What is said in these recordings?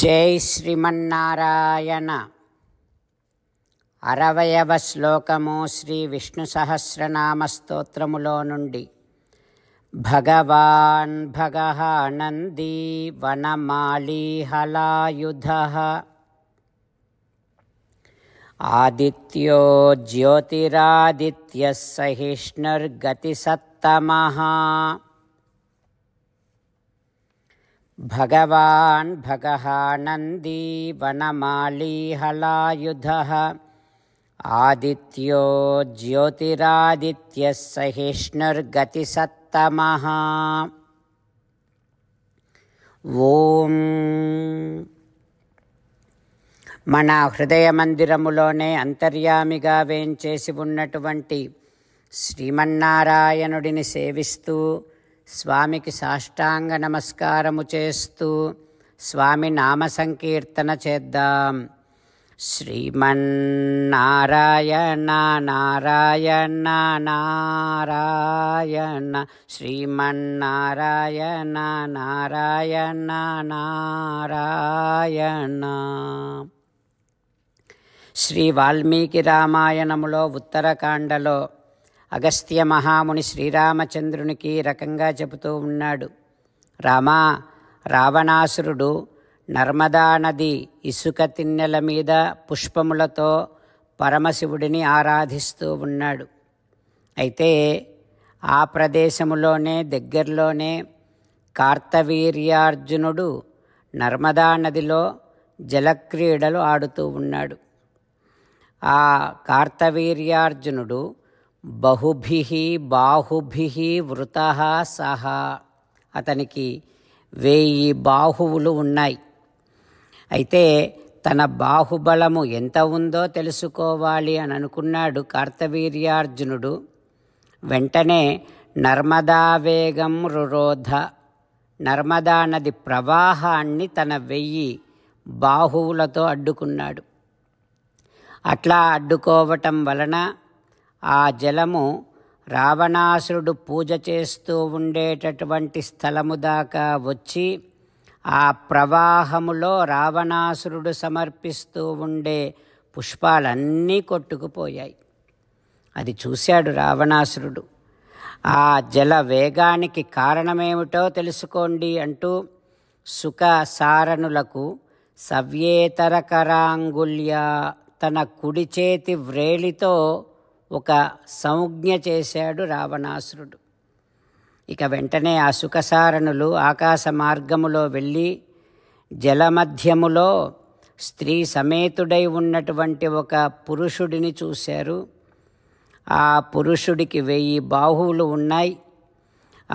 జై శ్రీమన్నారాయణ అరవయవ శ్లోకము శ్రీ విష్ణు సహస్రనామ స్తోత్రములో నుండి భగవాన్ భగహానందీ వనమాళీహలాయుధ ఆదిత్యో జ్యోతిరాదిత్య సహిష్ణుర్గతి సత్తమ భగవాన్ భగహానంది नन्दी ఆదిత్యో జ్యోతిరాదిత్య సహిష్ణుర్గతి सहिष्णुर्गतिसत्तमः మన హృదయ మందిరములోనే అంతర్యామిగా వేంచేసి ఉన్నటువంటి శ్రీమన్నారాయణుడిని సేవిస్తూ స్వామికి సాష్టాంగ నమస్కారము చేస్తూ స్వామి నామ సంకీర్తన చేద్దాం శ్రీమన్నారాయణ నారాయణ నారాయణ శ్రీమన్నారాయణ నారాయణ నారాయణ శ్రీ వాల్మీకి రామాయణములో ఉత్తరకాండలో అగస్త్య మహాముని శ్రీరామచంద్రునికి రకంగా చెబుతూ ఉన్నాడు రామా రావణాసురుడు నర్మదా నది ఇసుక తిన్నెల మీద పుష్పములతో పరమశివుడిని ఆరాధిస్తూ ఉన్నాడు అయితే ఆ ప్రదేశములోనే దగ్గరలోనే కార్తవీర్యార్జునుడు నర్మదా నదిలో జలక్రీడలు ఆడుతూ ఉన్నాడు ఆ కార్తవీర్యార్జునుడు బహుభి బాహుభి వృత సహ అతనికి వేయి బాహువులు ఉన్నాయి అయితే తన బాహుబలము ఎంత ఉందో తెలుసుకోవాలి అని అనుకున్నాడు కార్తవీర్యార్జునుడు వెంటనే నర్మదావేగం రురోధ నర్మదా నది ప్రవాహాన్ని తన వెయ్యి బాహువులతో అడ్డుకున్నాడు అట్లా అడ్డుకోవటం వలన ఆ జలము రావణాసురుడు పూజ చేస్తూ ఉండేటటువంటి స్థలము దాకా వచ్చి ఆ ప్రవాహములో రావణాసురుడు సమర్పిస్తూ ఉండే పుష్పాలన్నీ కొట్టుకుపోయాయి అది చూశాడు రావణాసురుడు ఆ జల వేగానికి కారణమేమిటో తెలుసుకోండి అంటూ సుఖ సారణులకు సవ్యేతరకరాంగుల్య తన కుడి చేతి వ్రేలితో ఒక సంజ్ఞ చేశాడు రావణాసురుడు ఇక వెంటనే ఆ సుఖసారణులు ఆకాశ మార్గములో వెళ్ళి జలమధ్యములో స్త్రీ సమేతుడై ఉన్నటువంటి ఒక పురుషుడిని చూశారు ఆ పురుషుడికి వెయ్యి బాహువులు ఉన్నాయి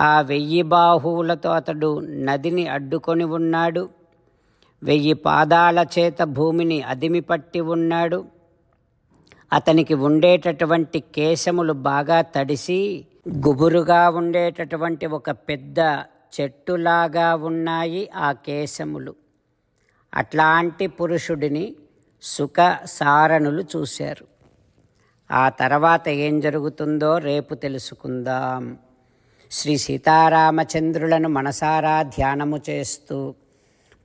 ఆ వెయ్యి బాహువులతో అతడు నదిని అడ్డుకొని ఉన్నాడు వెయ్యి పాదాల చేత భూమిని పట్టి ఉన్నాడు అతనికి ఉండేటటువంటి కేశములు బాగా తడిసి గుబురుగా ఉండేటటువంటి ఒక పెద్ద చెట్టులాగా ఉన్నాయి ఆ కేశములు అట్లాంటి పురుషుడిని సుఖ సారణులు చూశారు ఆ తర్వాత ఏం జరుగుతుందో రేపు తెలుసుకుందాం శ్రీ సీతారామచంద్రులను మనసారా ధ్యానము చేస్తూ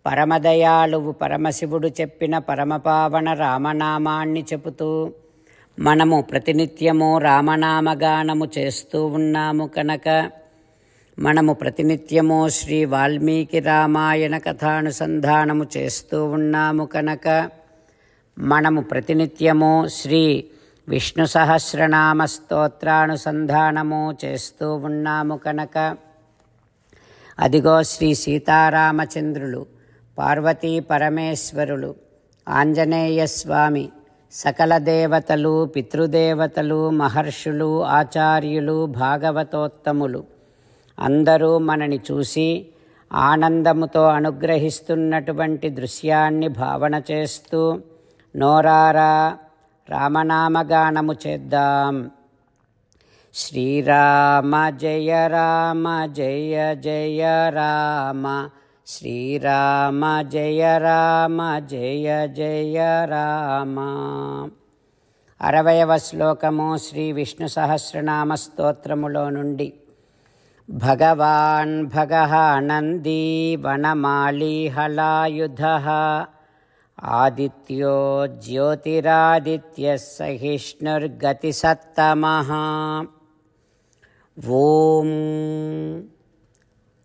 పరమదయాళువు పరమశివుడు చెప్పిన పరమపావన రామనామాన్ని చెబుతూ మనము ప్రతినిత్యము రామనామగానము చేస్తూ ఉన్నాము కనుక మనము ప్రతినిత్యము శ్రీ వాల్మీకి రామాయణ కథానుసంధానము చేస్తూ ఉన్నాము కనుక మనము ప్రతినిత్యము శ్రీ విష్ణు సహస్రనామ స్తోత్రానుసంధానము చేస్తూ ఉన్నాము కనుక అదిగో శ్రీ సీతారామచంద్రులు పార్వతీ పరమేశ్వరులు ఆంజనేయ స్వామి సకల దేవతలు పితృదేవతలు మహర్షులు ఆచార్యులు భాగవతోత్తములు అందరూ మనని చూసి ఆనందముతో అనుగ్రహిస్తున్నటువంటి దృశ్యాన్ని భావన చేస్తూ నోరారా రామనామగానము చేద్దాం శ్రీరామ జయ రామ జయ జయ రామ శ్రీరామ జయ రామ జయ జయ రామ అరవయవ శ్లోకము శ్రీ విష్ణు సహస్రనామ స్తోత్రములో నుండి భగవాన్ భగహానందీ వనమాళీహలాయుధ ఆదిత్యో జ్యోతిరాదిత్య సత్తమ ఓం